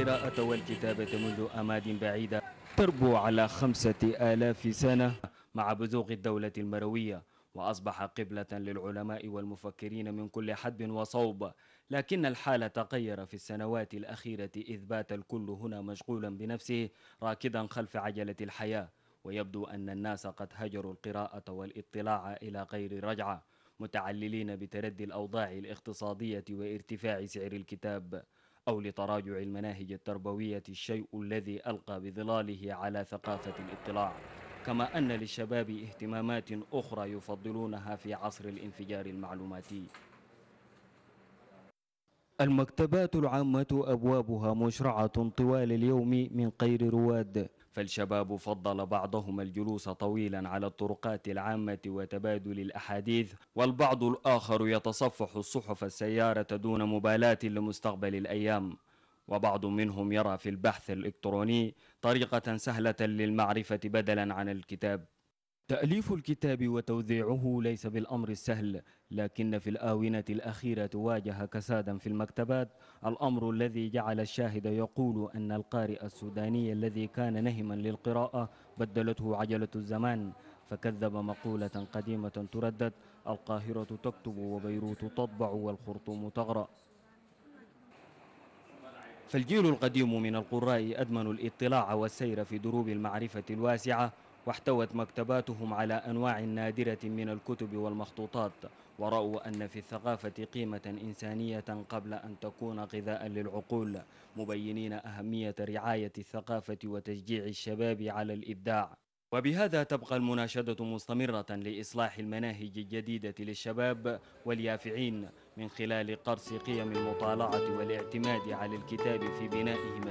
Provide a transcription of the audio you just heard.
القراءة والكتابة منذ أماد بعيدة تربو على خمسة آلاف سنة مع بزوغ الدولة المروية وأصبح قبلة للعلماء والمفكرين من كل حدب وصوب لكن الحال تغير في السنوات الأخيرة إذ بات الكل هنا مشغولا بنفسه راكدا خلف عجلة الحياة ويبدو أن الناس قد هجروا القراءة والاطلاع إلى غير رجعة متعللين بتردي الأوضاع الاقتصادية وارتفاع سعر الكتاب أو لتراجع المناهج التربوية الشيء الذي ألقى بظلاله على ثقافة الاطلاع كما أن للشباب اهتمامات أخرى يفضلونها في عصر الانفجار المعلوماتي المكتبات العامة أبوابها مشرعة طوال اليوم من قير رواد فالشباب فضل بعضهم الجلوس طويلا على الطرقات العامة وتبادل الأحاديث والبعض الآخر يتصفح الصحف السيارة دون مبالاة لمستقبل الأيام وبعض منهم يرى في البحث الإلكتروني طريقة سهلة للمعرفة بدلا عن الكتاب تأليف الكتاب وتوزيعه ليس بالأمر السهل لكن في الآونة الأخيرة واجه كسادا في المكتبات الأمر الذي جعل الشاهد يقول أن القارئ السوداني الذي كان نهما للقراءة بدلته عجلة الزمان فكذب مقولة قديمة تردد القاهرة تكتب وبيروت تطبع والخرطوم تغرأ فالجيل القديم من القراء أدمن الاطلاع والسير في دروب المعرفة الواسعة واحتوت مكتباتهم على أنواع نادرة من الكتب والمخطوطات ورأوا أن في الثقافة قيمة إنسانية قبل أن تكون غذاء للعقول مبينين أهمية رعاية الثقافة وتشجيع الشباب على الإبداع وبهذا تبقى المناشدة مستمرة لإصلاح المناهج الجديدة للشباب واليافعين من خلال قرص قيم المطالعة والاعتماد على الكتاب في بنائهم